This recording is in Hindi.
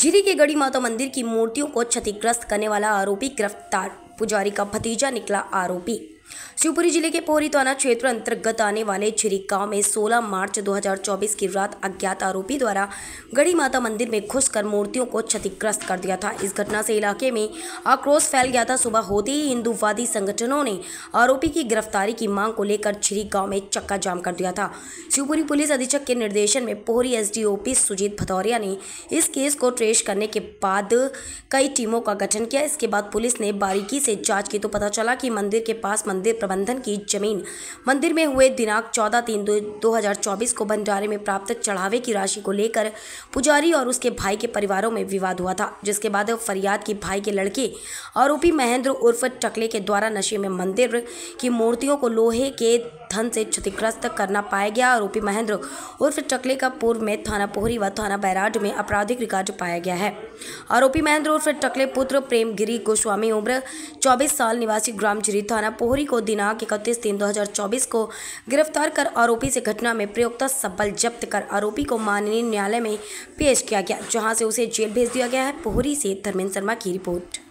जिरी के गढ़ी माता मंदिर की मूर्तियों को क्षतिग्रस्त करने वाला आरोपी गिरफ्तार पुजारी का भतीजा निकला आरोपी शिवपुरी जिले के पोहरी थाना क्षेत्र अंतर्गत आने वाले छिरी गांव में 16 मार्च 2024 की रात अज्ञात आरोपी द्वारा गढ़ी माता मंदिर में घुसकर मूर्तियों को क्षतिग्रस्त कर दिया था इस घटना से इलाके में आक्रोश फैल गया था सुबह होते ही हिंदूवादी संगठनों ने आरोपी की गिरफ्तारी की मांग को लेकर छिरी गांव में चक्का जाम कर दिया था शिवपुरी पुलिस अधीक्षक के निर्देशन में पोहरी एस सुजीत भदौरिया ने इस केस को ट्रेस करने के बाद कई टीमों का गठन किया इसके बाद पुलिस ने बारीकी से जांच की तो पता चला कि मंदिर के पास मंदिर प्रबंधन की जमीन मंदिर में हुए दिनांक 14 तीन दो हजार चौबीस को भंडारे में प्राप्त चढ़ावे की राशि को लेकर पुजारी और उसके भाई के परिवारों में विवाद हुआ था जिसके बाद फरियाद की भाई के लड़के आरोपी महेंद्र उर्फ टकले के द्वारा नशे में मंदिर की मूर्तियों को लोहे के धन से क्षतिग्रस्त करना पाया गया आरोपी महेंद्र उर्फ चकले का पूर्व में थाना पोहरी व थाना बैराज में आपराधिक रिकॉर्ड पाया गया है आरोपी महेंद्र उर्फ टकले पुत्र प्रेम गिरी गोस्वामी उम्र 24 साल निवासी ग्राम जिरी थाना पोहरी को दिनांक इकतीस तीन दो को गिरफ्तार कर आरोपी से घटना में प्रयोगता सबल जब्त कर आरोपी को माननीय न्यायालय में पेश किया गया जहाँ से उसे जेल भेज दिया गया है पोहरी से धर्मेंद्र शर्मा की रिपोर्ट